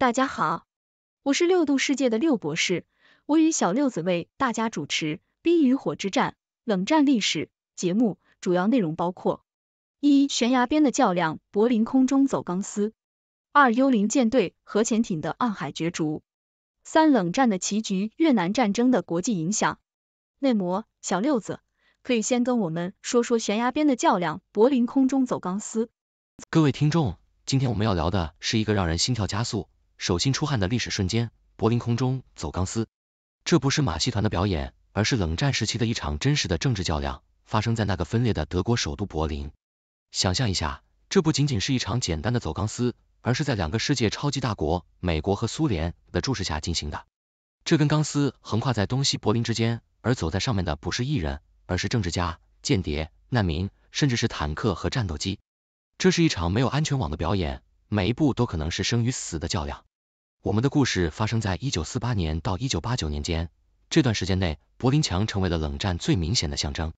大家好，我是六度世界的六博士，我与小六子为大家主持《冰与火之战：冷战历史》节目，主要内容包括：一、悬崖边的较量，柏林空中走钢丝；二、幽灵舰队，核潜艇的暗海角逐；三、冷战的棋局，越南战争的国际影响。内模，小六子，可以先跟我们说说悬崖边的较量，柏林空中走钢丝。各位听众，今天我们要聊的是一个让人心跳加速。手心出汗的历史瞬间，柏林空中走钢丝，这不是马戏团的表演，而是冷战时期的一场真实的政治较量，发生在那个分裂的德国首都柏林。想象一下，这不仅仅是一场简单的走钢丝，而是在两个世界超级大国美国和苏联的注视下进行的。这根钢丝横跨在东西柏林之间，而走在上面的不是艺人，而是政治家、间谍、难民，甚至是坦克和战斗机。这是一场没有安全网的表演，每一步都可能是生与死的较量。我们的故事发生在一九四八年到一九八九年间。这段时间内，柏林墙成为了冷战最明显的象征。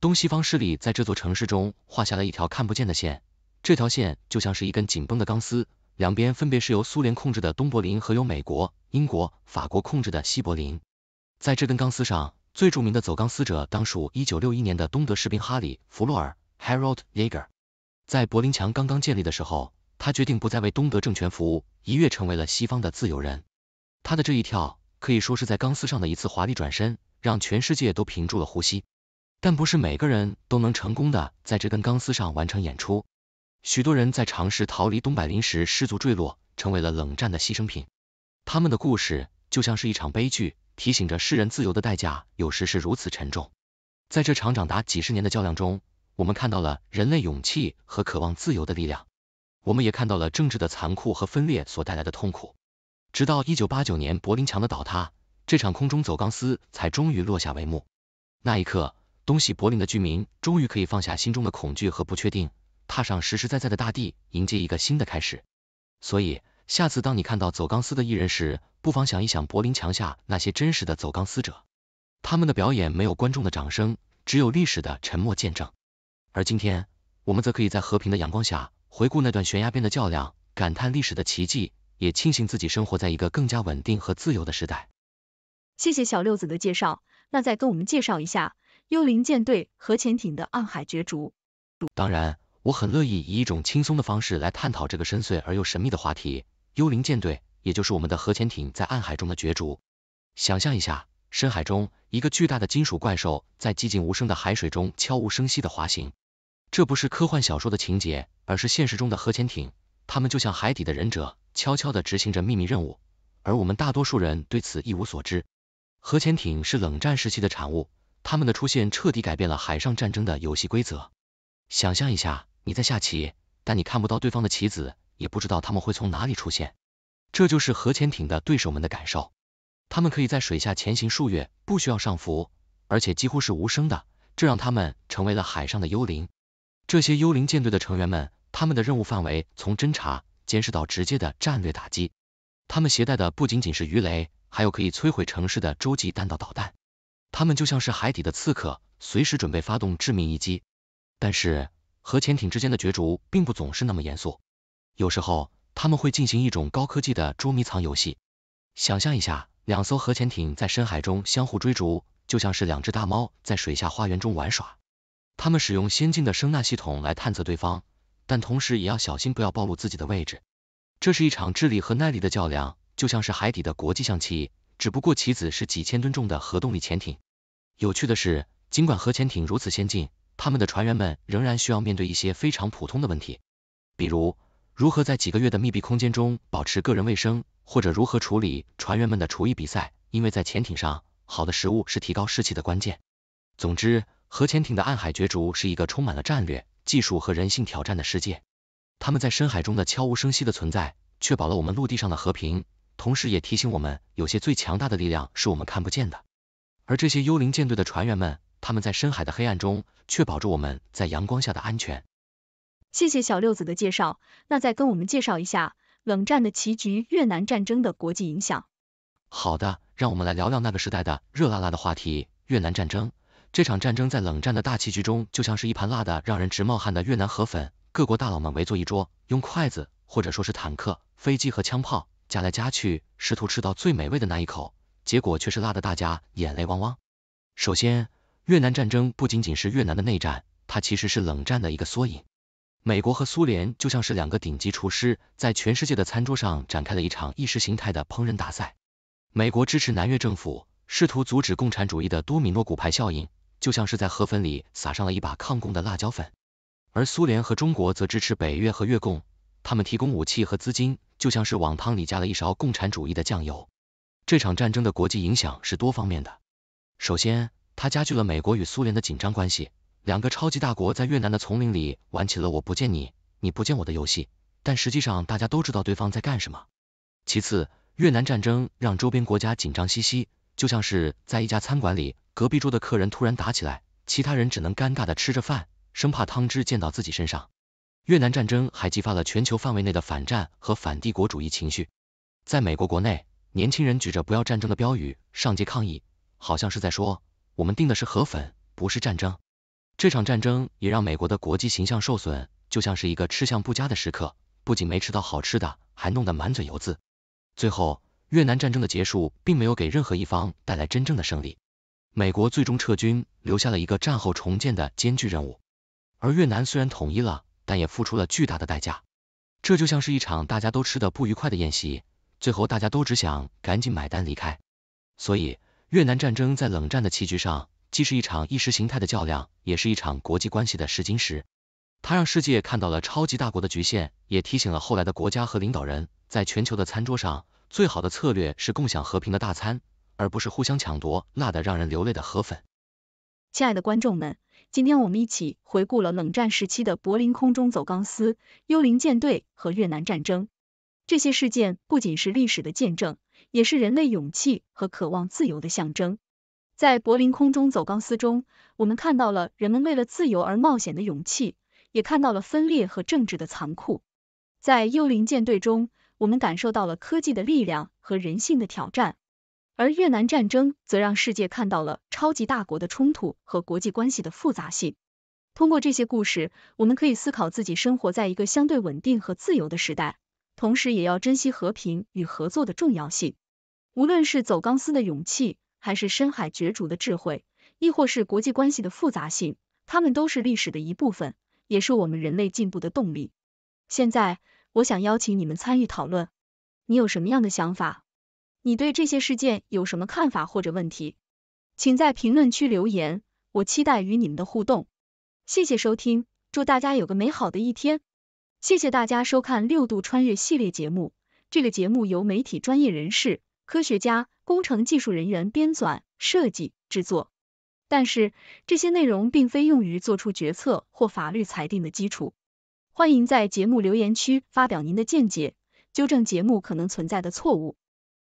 东西方势力在这座城市中画下了一条看不见的线，这条线就像是一根紧绷的钢丝，两边分别是由苏联控制的东柏林和由美国、英国、法国控制的西柏林。在这根钢丝上，最著名的走钢丝者当属一九六一年的东德士兵哈里·弗洛尔 （Harold Yeager）。在柏林墙刚刚建立的时候，他决定不再为东德政权服务，一跃成为了西方的自由人。他的这一跳可以说是在钢丝上的一次华丽转身，让全世界都屏住了呼吸。但不是每个人都能成功的在这根钢丝上完成演出，许多人在尝试逃离东柏林时失足坠落，成为了冷战的牺牲品。他们的故事就像是一场悲剧，提醒着世人自由的代价有时是如此沉重。在这场长达几十年的较量中，我们看到了人类勇气和渴望自由的力量。我们也看到了政治的残酷和分裂所带来的痛苦。直到一九八九年柏林墙的倒塌，这场空中走钢丝才终于落下帷幕。那一刻，东西柏林的居民终于可以放下心中的恐惧和不确定，踏上实实在在的大地，迎接一个新的开始。所以，下次当你看到走钢丝的艺人时，不妨想一想柏林墙下那些真实的走钢丝者，他们的表演没有观众的掌声，只有历史的沉默见证。而今天，我们则可以在和平的阳光下。回顾那段悬崖边的较量，感叹历史的奇迹，也庆幸自己生活在一个更加稳定和自由的时代。谢谢小六子的介绍，那再跟我们介绍一下幽灵舰队核潜艇的暗海角逐。当然，我很乐意以一种轻松的方式来探讨这个深邃而又神秘的话题。幽灵舰队，也就是我们的核潜艇，在暗海中的角逐。想象一下，深海中一个巨大的金属怪兽在寂静无声的海水中悄无声息的滑行。这不是科幻小说的情节，而是现实中的核潜艇。它们就像海底的忍者，悄悄地执行着秘密任务，而我们大多数人对此一无所知。核潜艇是冷战时期的产物，它们的出现彻底改变了海上战争的游戏规则。想象一下，你在下棋，但你看不到对方的棋子，也不知道他们会从哪里出现，这就是核潜艇的对手们的感受。他们可以在水下潜行数月，不需要上浮，而且几乎是无声的，这让他们成为了海上的幽灵。这些幽灵舰队的成员们，他们的任务范围从侦察、监视到直接的战略打击。他们携带的不仅仅是鱼雷，还有可以摧毁城市的洲际弹道导弹。他们就像是海底的刺客，随时准备发动致命一击。但是，核潜艇之间的角逐并不总是那么严肃，有时候他们会进行一种高科技的捉迷藏游戏。想象一下，两艘核潜艇在深海中相互追逐，就像是两只大猫在水下花园中玩耍。他们使用先进的声纳系统来探测对方，但同时也要小心不要暴露自己的位置。这是一场智力和耐力的较量，就像是海底的国际象棋，只不过棋子是几千吨重的核动力潜艇。有趣的是，尽管核潜艇如此先进，他们的船员们仍然需要面对一些非常普通的问题，比如如何在几个月的密闭空间中保持个人卫生，或者如何处理船员们的厨艺比赛，因为在潜艇上，好的食物是提高士气的关键。总之，核潜艇的暗海角逐是一个充满了战略、技术和人性挑战的世界。他们在深海中的悄无声息的存在，确保了我们陆地上的和平，同时也提醒我们有些最强大的力量是我们看不见的。而这些幽灵舰队的船员们，他们在深海的黑暗中，确保着我们在阳光下的安全。谢谢小六子的介绍，那再跟我们介绍一下冷战的棋局、越南战争的国际影响。好的，让我们来聊聊那个时代的热辣辣的话题——越南战争。这场战争在冷战的大棋局中，就像是一盘辣的让人直冒汗的越南河粉。各国大佬们围坐一桌，用筷子或者说是坦克、飞机和枪炮夹来夹去，试图吃到最美味的那一口，结果却是辣的大家眼泪汪汪。首先，越南战争不仅仅是越南的内战，它其实是冷战的一个缩影。美国和苏联就像是两个顶级厨师，在全世界的餐桌上展开了一场意识形态的烹饪大赛。美国支持南越政府，试图阻止共产主义的多米诺骨牌效应。就像是在河粉里撒上了一把抗共的辣椒粉，而苏联和中国则支持北越和越共，他们提供武器和资金，就像是往汤里加了一勺共产主义的酱油。这场战争的国际影响是多方面的。首先，它加剧了美国与苏联的紧张关系，两个超级大国在越南的丛林里玩起了我不见你，你不见我的游戏，但实际上大家都知道对方在干什么。其次，越南战争让周边国家紧张兮兮，就像是在一家餐馆里。隔壁桌的客人突然打起来，其他人只能尴尬的吃着饭，生怕汤汁溅到自己身上。越南战争还激发了全球范围内的反战和反帝国主义情绪。在美国国内，年轻人举着不要战争的标语上街抗议，好像是在说我们订的是河粉，不是战争。这场战争也让美国的国际形象受损，就像是一个吃相不佳的食客，不仅没吃到好吃的，还弄得满嘴油渍。最后，越南战争的结束并没有给任何一方带来真正的胜利。美国最终撤军，留下了一个战后重建的艰巨任务。而越南虽然统一了，但也付出了巨大的代价。这就像是一场大家都吃的不愉快的宴席，最后大家都只想赶紧买单离开。所以，越南战争在冷战的棋局上，既是一场意识形态的较量，也是一场国际关系的试金石。它让世界看到了超级大国的局限，也提醒了后来的国家和领导人，在全球的餐桌上，最好的策略是共享和平的大餐。而不是互相抢夺辣的让人流泪的河粉。亲爱的观众们，今天我们一起回顾了冷战时期的柏林空中走钢丝、幽灵舰队和越南战争。这些事件不仅是历史的见证，也是人类勇气和渴望自由的象征。在柏林空中走钢丝中，我们看到了人们为了自由而冒险的勇气，也看到了分裂和政治的残酷。在幽灵舰队中，我们感受到了科技的力量和人性的挑战。而越南战争则让世界看到了超级大国的冲突和国际关系的复杂性。通过这些故事，我们可以思考自己生活在一个相对稳定和自由的时代，同时也要珍惜和平与合作的重要性。无论是走钢丝的勇气，还是深海角逐的智慧，亦或是国际关系的复杂性，它们都是历史的一部分，也是我们人类进步的动力。现在，我想邀请你们参与讨论，你有什么样的想法？你对这些事件有什么看法或者问题，请在评论区留言，我期待与你们的互动。谢谢收听，祝大家有个美好的一天。谢谢大家收看六度穿越系列节目。这个节目由媒体专业人士、科学家、工程技术人员编纂、设计、制作，但是这些内容并非用于做出决策或法律裁定的基础。欢迎在节目留言区发表您的见解，纠正节目可能存在的错误。